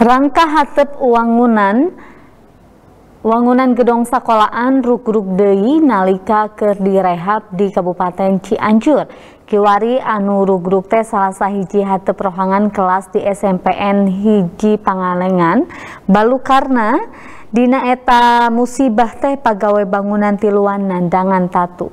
rangka hatep wangunan wangunan gedong sekolahan ruk-ruk deui nalika kerdirehab di Kabupaten Cianjur kiwari anu ruk-ruk teh salah sahiji hatep rohangan kelas di SMPN hiji Pangalengan balukarna dina eta musibah teh pegawai bangunan tiluan nandangan tatu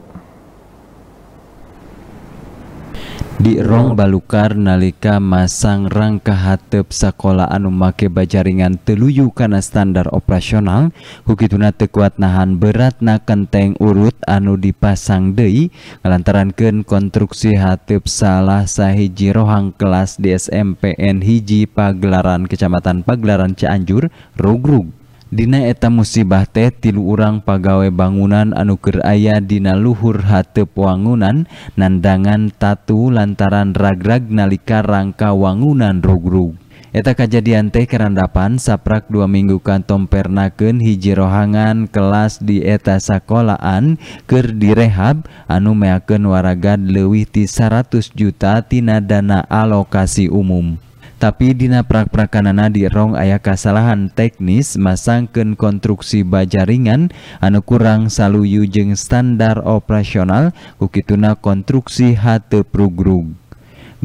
Di Rong balukar nalika masang rangka hatep sekolah anu make bajaringan teluyu karena standar operasional hukituna tekuat nahan berat na kenteng urut anu dipasang Dei lantarankan konstruksi hatep salah sahiji rohang kelas di SMPN hiji pagelaran Kecamatan Pagelaran Cianjur Rugrug Dina eta musibah teh tilu urang pagawai bangunan anu Kerraya Dina Luhur Hate powangunan nandanngan Ta lantaran dragra nalika rangka wangunan rorug. Eeta kajjadian tehkerandapan saprak dua minggu kanto Pernaken Hijroan kelas dita sa sekolahan Ker dihab anumeken warraga lewihti 100 jutatina dana alokasi umum. tapi Diprakprakkan Nadi rong aya kasalahan teknis masangkan konstruksi bajaringan, anu kurangrang Saluyu jeung standar operasional Ukituna Konksi Hte Progrug.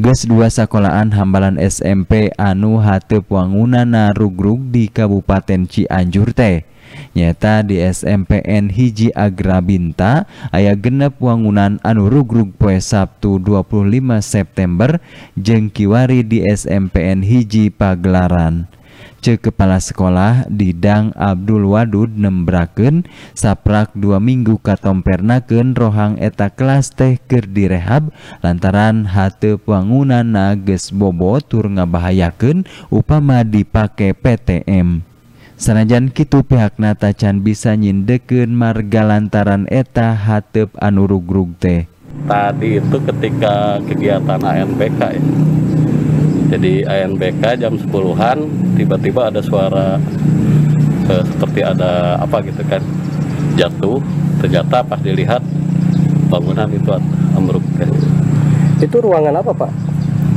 Ges dua sekolahan hambalan SMP Anu Hate Puwanggunaana Rugrug di Kabupaten Cianjurte. nyata di SMPN hiji Agrabinta ayah genep wangunan anu rugrug poe Sabtu 25 September jeng kiwari di SMPN hiji pagelaran cek kepala sekolah didang Abdul Wadud nembraken saprak dua minggu katompernaken rohang eta kelas teh ker direhab lantaran hate bangunan nages bobo tur ngabahayaken upama dipake PTM. Sanajan Kitu pihakna tacan bisa nyindeken marga lantaran eta hatep anurugrug teh. Tadi itu ketika kegiatan ANBK ya. Jadi ANBK jam 10-an tiba-tiba ada suara eh, seperti ada apa gitu kan jatuh. Ternyata pas dilihat bangunan itu ambruk. Itu ruangan apa Pak?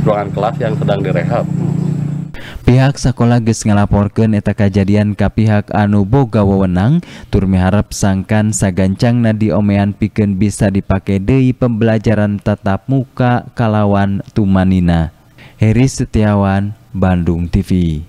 Ruangan kelas yang sedang direhab pihak sekolah ges ngelaporkan eta kejadian ke pihak anu boga wewenang tur miharap sangkan sagancang nadi omean piken bisa dipakai dei pembelajaran tatap muka kalawan tumanina Heri Setiawan Bandung TV